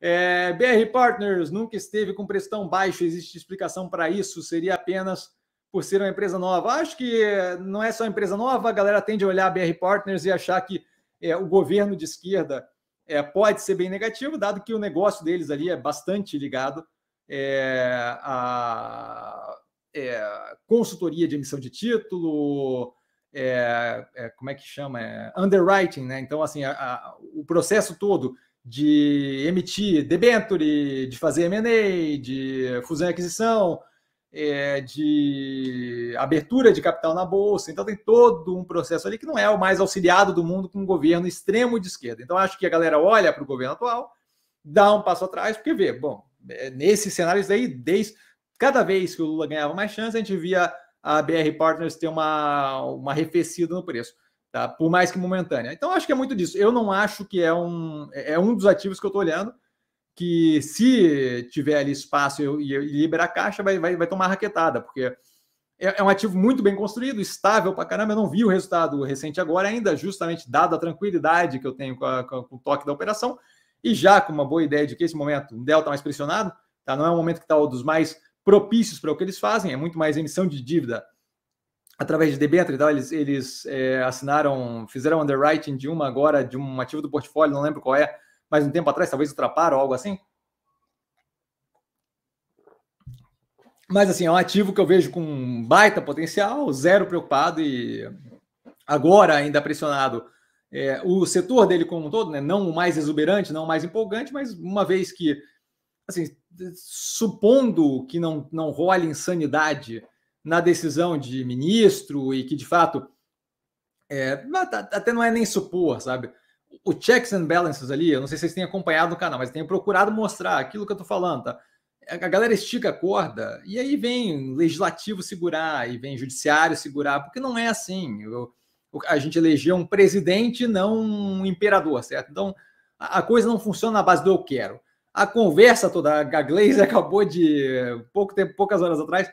É, BR Partners nunca esteve com preço tão baixo. Existe explicação para isso? Seria apenas por ser uma empresa nova? Acho que eh, não é só empresa nova. A galera tende a olhar a BR Partners e achar que é, o governo de esquerda é, pode ser bem negativo, dado que o negócio deles ali é bastante ligado à consultoria de emissão de título, é, é, como é que chama? É, underwriting, né? Então, assim, a, a, o processo todo de emitir debenture, de fazer M&A, de fusão e aquisição, é, de abertura de capital na bolsa. Então tem todo um processo ali que não é o mais auxiliado do mundo com um governo extremo de esquerda. Então acho que a galera olha para o governo atual, dá um passo atrás, porque vê, bom, é, nesse cenário isso daí, desde cada vez que o Lula ganhava mais chance, a gente via a BR Partners ter uma, uma arrefecida no preço tá? por mais que momentânea. Então, acho que é muito disso. Eu não acho que é um, é um dos ativos que eu estou olhando, que se tiver ali espaço e, e liberar caixa, vai, vai, vai tomar raquetada, porque é, é um ativo muito bem construído, estável para caramba. Eu não vi o resultado recente agora ainda, justamente dada a tranquilidade que eu tenho com, a, com, o toque da operação, e já com uma boa ideia de que esse momento, um delta mais pressionado, tá? não é um momento que está um dos mais propícios para o que eles fazem, é muito mais emissão de dívida através de debênture e tal, eles, eles é, assinaram, fizeram underwriting de uma agora, de um ativo do portfólio, não lembro qual é, mas um tempo atrás, talvez ultraparam algo assim. Mas assim, é um ativo que eu vejo com baita potencial, zero preocupado e agora ainda pressionado. É, o setor dele como um todo, né, não o mais exuberante, não o mais empolgante, mas uma vez que, assim, supondo que não, não role insanidade, na decisão de ministro e que, de fato, é, tá, tá até não é nem supor, sabe? O checks and balances ali, eu não sei se vocês têm acompanhado o canal, mas tenho procurado mostrar aquilo que eu estou falando, tá? A galera estica a corda e aí vem legislativo segurar e vem judiciário segurar, porque não é assim. Eu, a gente elegeu um presidente, não um imperador, certo? Então a coisa não funciona na base do eu quero. A conversa toda, a Glaze acabou de pouco tempo, poucas horas atrás,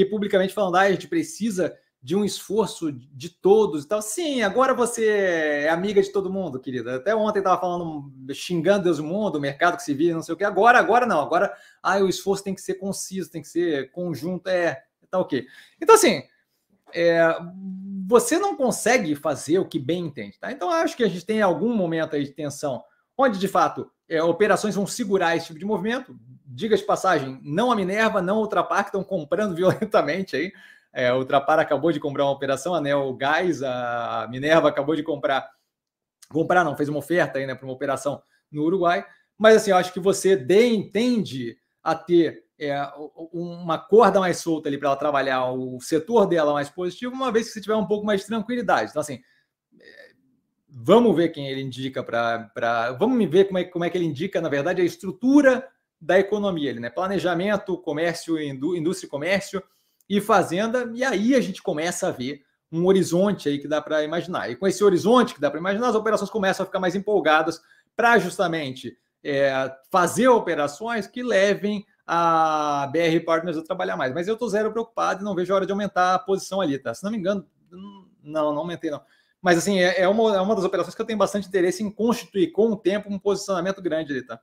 e publicamente falando, ah, a gente precisa de um esforço de todos e tal. Sim, agora você é amiga de todo mundo, querida. Até ontem estava falando, xingando Deus o mundo, o mercado que se vive, não sei o que. Agora, agora não. Agora, ah, o esforço tem que ser conciso, tem que ser conjunto, é, tá ok. Então, assim, é, você não consegue fazer o que bem entende, tá? Então, acho que a gente tem algum momento aí de tensão onde de fato é, operações vão segurar esse tipo de movimento. Diga de passagem, não a Minerva, não a Ultrapar, que estão comprando violentamente aí. É, a Ultrapar acabou de comprar uma operação, a Neo Gás, a Minerva acabou de comprar. Comprar não, fez uma oferta aí, né, para uma operação no Uruguai. Mas assim, eu acho que você de, tende a ter é, uma corda mais solta ali para ela trabalhar o setor dela mais positivo, uma vez que você tiver um pouco mais de tranquilidade. Então, assim, Vamos ver quem ele indica para. Vamos ver como é, como é que ele indica, na verdade, a estrutura da economia, ele, né? Planejamento, comércio, indú indústria e comércio e fazenda. E aí a gente começa a ver um horizonte aí que dá para imaginar. E com esse horizonte que dá para imaginar, as operações começam a ficar mais empolgadas para justamente é, fazer operações que levem a BR Partners a trabalhar mais. Mas eu estou zero preocupado e não vejo a hora de aumentar a posição ali, tá? Se não me engano, não, não aumentei não. Mas, assim, é, é, uma, é uma das operações que eu tenho bastante interesse em constituir com o tempo um posicionamento grande ali, tá?